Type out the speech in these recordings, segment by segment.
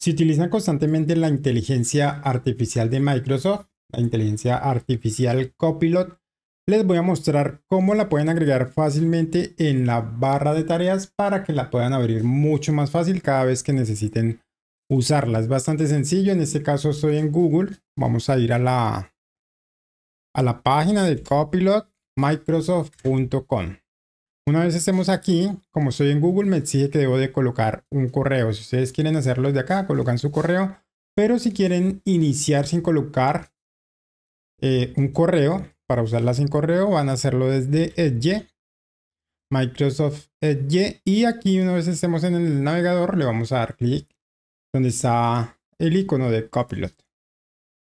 Si utilizan constantemente la inteligencia artificial de Microsoft, la inteligencia artificial Copilot. Les voy a mostrar cómo la pueden agregar fácilmente en la barra de tareas para que la puedan abrir mucho más fácil cada vez que necesiten usarla. Es bastante sencillo, en este caso estoy en Google. Vamos a ir a la, a la página de copilot microsoft.com. Una vez estemos aquí, como estoy en Google, me exige que debo de colocar un correo. Si ustedes quieren hacerlo de acá, colocan su correo. Pero si quieren iniciar sin colocar eh, un correo, para usarla sin correo, van a hacerlo desde Edge, Microsoft Edge. Y aquí una vez estemos en el navegador, le vamos a dar clic donde está el icono de Copilot.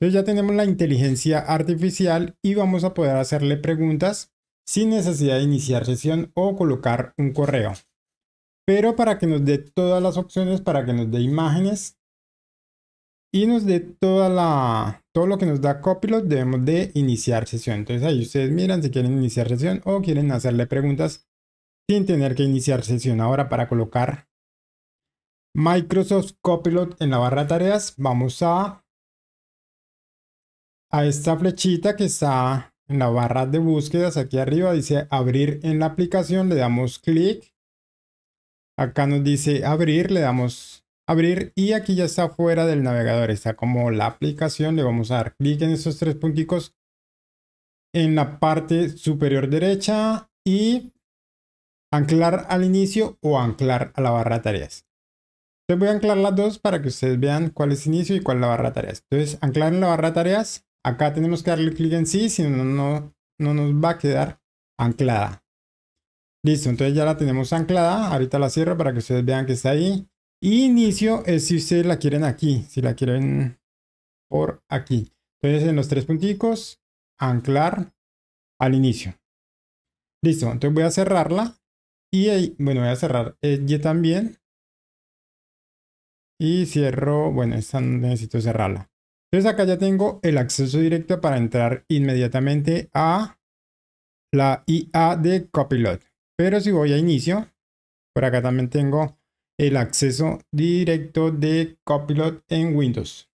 Entonces ya tenemos la inteligencia artificial y vamos a poder hacerle preguntas sin necesidad de iniciar sesión o colocar un correo. Pero para que nos dé todas las opciones, para que nos dé imágenes y nos dé toda la, todo lo que nos da Copilot, debemos de iniciar sesión. Entonces ahí ustedes miran si quieren iniciar sesión o quieren hacerle preguntas sin tener que iniciar sesión. Ahora para colocar Microsoft Copilot en la barra de tareas, vamos a, a esta flechita que está en la barra de búsquedas, aquí arriba dice abrir en la aplicación, le damos clic. Acá nos dice abrir, le damos abrir y aquí ya está fuera del navegador, está como la aplicación, le vamos a dar clic en estos tres punticos en la parte superior derecha y anclar al inicio o anclar a la barra de tareas. Entonces voy a anclar las dos para que ustedes vean cuál es inicio y cuál es la barra de tareas. Entonces anclar en la barra de tareas Acá tenemos que darle clic en sí, si no, no, nos va a quedar anclada. Listo, entonces ya la tenemos anclada. Ahorita la cierro para que ustedes vean que está ahí. inicio es si ustedes la quieren aquí, si la quieren por aquí. Entonces en los tres punticos, anclar al inicio. Listo, entonces voy a cerrarla. Y ahí, bueno, voy a cerrar Y también. Y cierro, bueno, esta necesito cerrarla. Entonces acá ya tengo el acceso directo para entrar inmediatamente a la IA de Copilot. Pero si voy a inicio, por acá también tengo el acceso directo de Copilot en Windows.